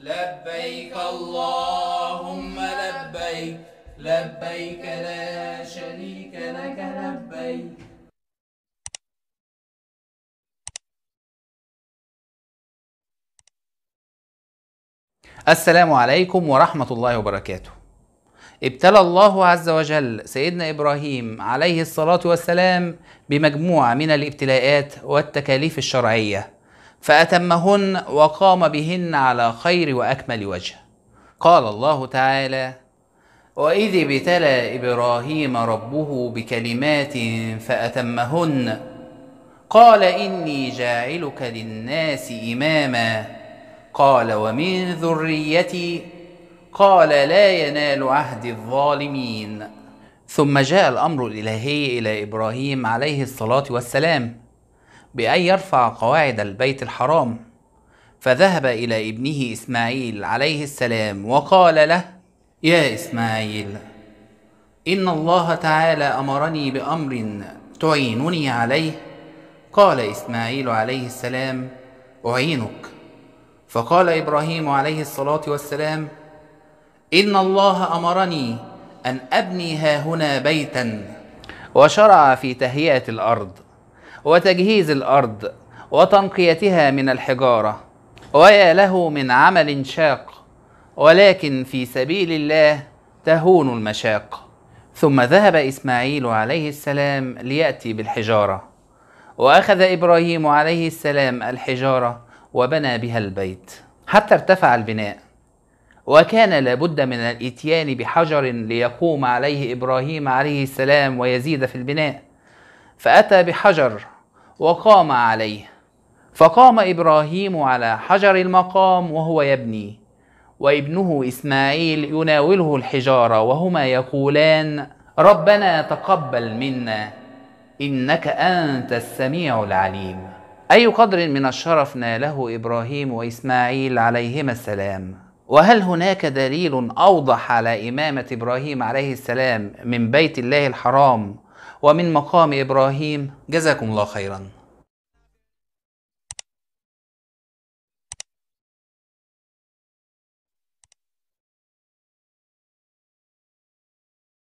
لبيك اللهم لبيك لبيك لا شريك لك لبيك السلام عليكم ورحمة الله وبركاته ابتلى الله عز وجل سيدنا ابراهيم عليه الصلاه والسلام بمجموعه من الابتلاءات والتكاليف الشرعيه فأتمهن وقام بهن على خير وأكمل وجه قال الله تعالى وإذ ابتلى إبراهيم ربه بكلمات فأتمهن قال إني جاعلك للناس إماما قال ومن ذريتي قال لا ينال عهد الظالمين ثم جاء الأمر الإلهي إلى إبراهيم عليه الصلاة والسلام بأن يرفع قواعد البيت الحرام فذهب إلى ابنه إسماعيل عليه السلام وقال له يا إسماعيل إن الله تعالى أمرني بأمر تعينني عليه قال إسماعيل عليه السلام أعينك فقال إبراهيم عليه الصلاة والسلام إن الله أمرني أن أبني هنا بيتا وشرع في تهيئة الأرض وتجهيز الارض وتنقيتها من الحجاره ويا له من عمل شاق ولكن في سبيل الله تهون المشاق ثم ذهب اسماعيل عليه السلام لياتي بالحجاره واخذ ابراهيم عليه السلام الحجاره وبنى بها البيت حتى ارتفع البناء وكان لابد من الاتيان بحجر ليقوم عليه ابراهيم عليه السلام ويزيد في البناء فأتى بحجر وقام عليه فقام إبراهيم على حجر المقام وهو يبني وابنه إسماعيل يناوله الحجارة وهما يقولان ربنا تقبل منا إنك أنت السميع العليم أي قدر من الشرف ناله إبراهيم وإسماعيل عليهما السلام وهل هناك دليل أوضح على إمامة إبراهيم عليه السلام من بيت الله الحرام ومن مقام إبراهيم جزاكم الله خيرا